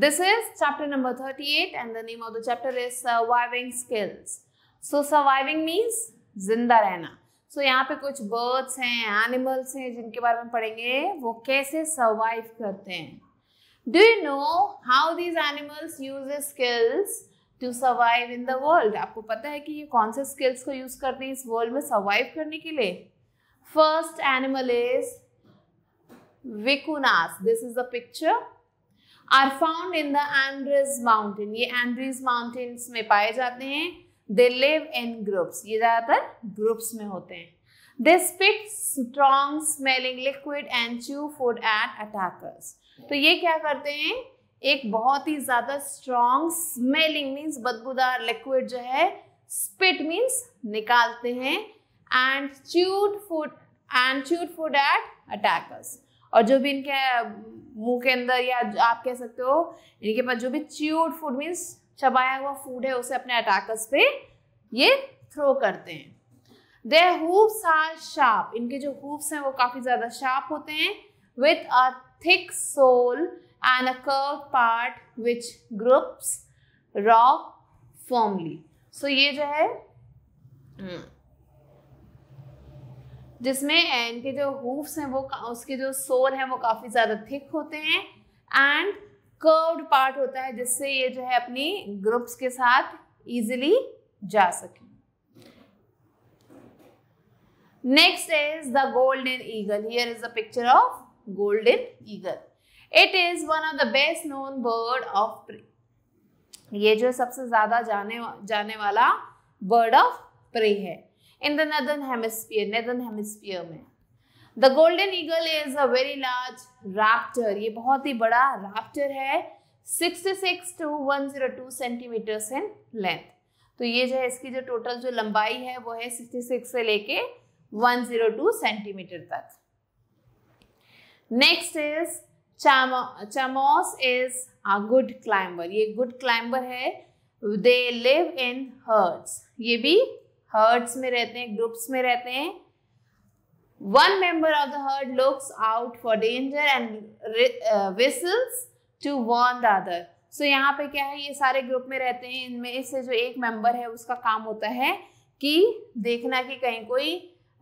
This is chapter number 38 and the name of the chapter is surviving skills. So surviving means जिंदा रहना सो so, यहाँ पे कुछ birds हैं एनिमल्स हैं जिनके बारे में पढ़ेंगे वो कैसे सर्वाइव करते हैं do you know how these animals use skills to survive in the world आपको पता है कि ये कौन से स्किल्स को यूज करते हैं इस वर्ल्ड में सर्वाइव करने के लिए first animal is vicunas this is the picture are found in the Andes mountain ये एंड्रीज माउंटेन्स में पाए जाते हैं दे लिव इन ग्रुप्स ये ज़्यादातर ग्रुप्स में होते हैं they spit strong smelling liquid and chew food at attackers तो ये क्या करते हैं एक बहुत ही ज़्यादा स्ट्रॉन्ग स्मेलिंग मीन्स बदबूदार लिक्विड जो है स्पिट मीन्स निकालते हैं and chewed food and chewed food at attackers और जो भी इनके मुंह के अंदर या आप कह सकते हो इनके पास जो भी च्यूड फूड मीन्स चबाया हुआ फूड है उसे अपने अटैकर्स पे ये थ्रो करते हैं दे हुप्स आर शार्प इनके जो हुप्स हैं वो काफ़ी ज़्यादा शार्प होते हैं with a thick sole and a curve part which grips rock firmly so ये जो है हम्म, जिसमें इनके जो हूफ्स हैं वो उसके जो सोल हैं वो काफ़ी ज़्यादा थिक होते हैं एंड कर्व्ड पार्ट होता है जिससे ये जो है अपनी ग्रुप्स के साथ ईजिली जा सके next is the golden eagle here is the picture of golden eagle it is one of the best known bird of prey ये जो सबसे ज्यादा जाने जाने वाला बर्ड ऑफ प्रे है in the northern hemisphere, northern hemisphere में the golden eagle is a very large raptor ये बहुत ही बड़ा रैप्टर है 66 टू 102 सेंटीमीटर्स इन लेंथ तो ये जो है इसकी जो टोटल जो लंबाई है वो है 66 से लेके 102 सेंटीमीटर तक next is chamois is a good climber ये गुड क्लाइंबर है दे लिव इन हर्ड्स ये भी हर्ड्स में रहते हैं ग्रुप्स में रहते हैं one member of the herd looks out for danger and whistles to warn the other so यहाँ पे क्या है ये सारे ग्रुप में रहते हैं इनमें से जो एक मेंबर है उसका काम होता है कि देखना कि कहीं कोई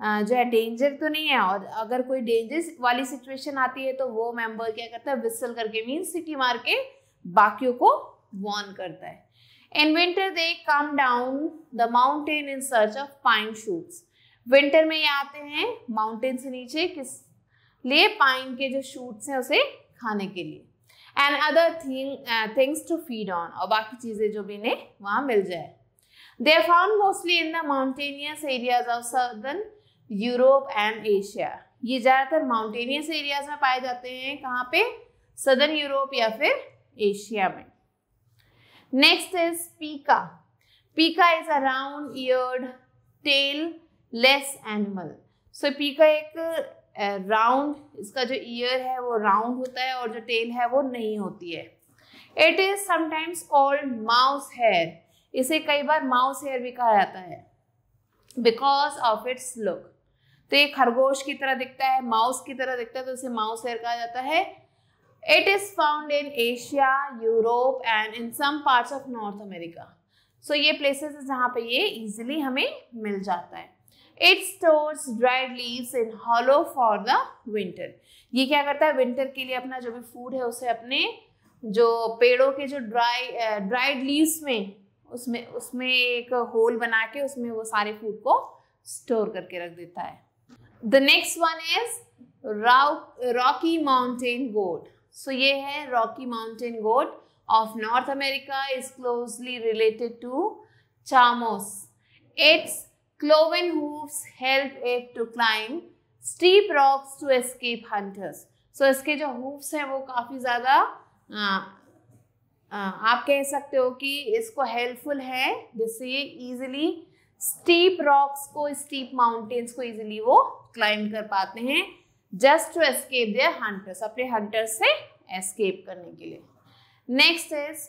uh, जो है डेंजर तो नहीं है और अगर कोई डेंजर वाली सिचुएशन आती है तो वो मेंबर क्या करता है विसल करके मीन सिटी मार के बाकियों को वॉर्न करता है in winter they come down the mountain in search of pine shoots. Winter में ये आते हैं माउंटेन से नीचे किस लिए पाइन के जो शूट्स हैं उसे खाने के लिए and other thing things to feed on और बाकी चीज़ें जो भी इन्हें वहाँ मिल जाए they are found mostly in the mountainous areas of southern Europe and Asia ये ज़्यादातर माउंटेनियस एरियाज में पाए जाते हैं कहाँ पे सदर्न यूरोप या फिर एशिया में next is pika pika is a round-eared, tail-less animal. So एक राउंड इसका जो ईयर है वो राउंड होता है और जो टेल है वो नहीं होती है it is sometimes called mouse hare इसे कई बार माउस हेयर भी कहा जाता है बिकॉज ऑफ इट्स लुक तो ये खरगोश की तरह दिखता है माउस की तरह दिखता है तो इसे माउस हेयर कहा जाता है it is found in Asia Europe and in some part of North America so ये प्लेसेस है जहाँ पे ये इजिली हमें मिल जाता है it stores dried leaves in hollow for the winter ये क्या करता है विंटर के लिए अपना जो भी फूड है उसे अपने जो पेड़ों के जो ड्राई ड्राइड लीव्स में उसमें उसमें एक होल बना के उसमें वो सारे फूड को स्टोर करके रख देता है the next one is Rocky Mountain goat so ये है Rocky Mountain goat of North America is closely related to chamois its cloven hooves help it to climb steep rocks to escape hunters so इसके जो hooves हैं वो काफ़ी ज़्यादा आप कह सकते हो कि इसको हेल्पफुल है जिससे ये इजिली स्टीप रॉक्स को स्टीप माउंटेन्स को ईजिली वो क्लाइंब कर पाते हैं just to escape their hunters अपने हंटर्स से एस्केप करने के लिए next is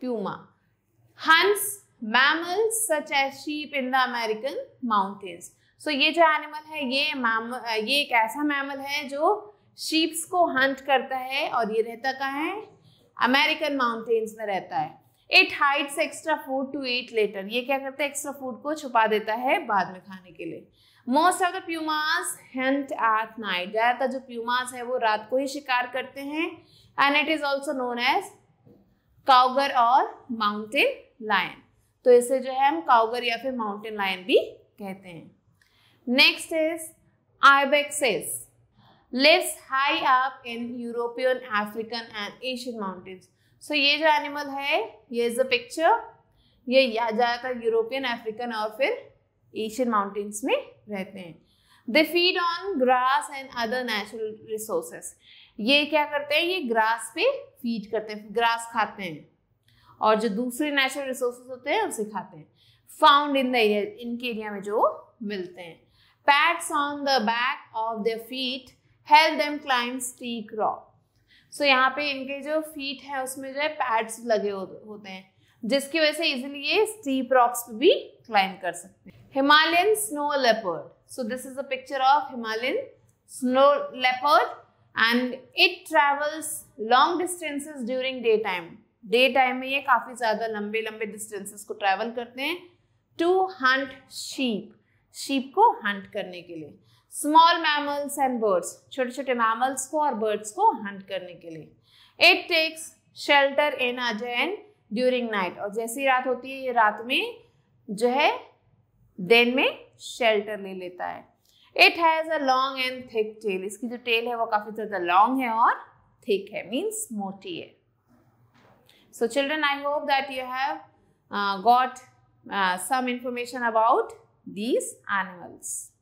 puma hunts mammals such as sheep in the American mountains so ये जो एनिमल है ये मैम ये एक ऐसा मैमल है जो शीप्स को हंट करता है और ये रहता कहाँ है अमेरिकन माउंटेन्स में रहता है it hides extra food to eat later ये क्या करता है एक्स्ट्रा फूड को छुपा देता है बाद में खाने के लिए most of the pumas hunt at night ज़्यादातर जो प्यूमास है वो रात को ही शिकार करते हैं and it is also known as cougar और माउंटेन लायन तो इसे जो है हम काउगर या फिर माउंटेन लायन भी कहते हैं next is ibexes lives high up in European African and Asian mountains so ये जो एनिमल है ये इज अ पिक्चर ये ज़्यादातर यूरोपियन अफ्रीकन और फिर एशियन माउंटेन्स में रहते हैं they feed on grass and other natural resources ये क्या करते हैं ये ग्रास पे फीड करते हैं ग्रास खाते हैं और जो दूसरे नेचुरल रिसोर्सेज होते हैं उसे खाते हैं फाउंड इन द एरिया इनके एरिया में जो मिलते हैं pads on the back of the feet help them climb steep rock so यहाँ पे इनके जो फीट है उसमें जो है पैड्स लगे होते हैं जिसकी वजह से इजिली ये स्टीप रॉक्स भी क्लाइम कर सकते हैं Himalayan snow leopard. So this is a picture of Himalayan snow leopard and it travels long distances during daytime. Daytime में ये काफ़ी ज़्यादा लंबे लंबे distances को travel करते हैं to hunt sheep. Sheep को hunt करने के लिए Small mammals and birds. छोटे छोटे mammals को और birds को hunt करने के लिए It takes shelter in a den during night. और जैसी रात होती है ये रात में जो है देन में शेल्टर ले लेता है it has a long and thick tail इसकी जो टेल है वो काफ़ी ज़्यादा लॉन्ग है और थिक है मीन्स मोटी है so children I hope that you have got some information about these animals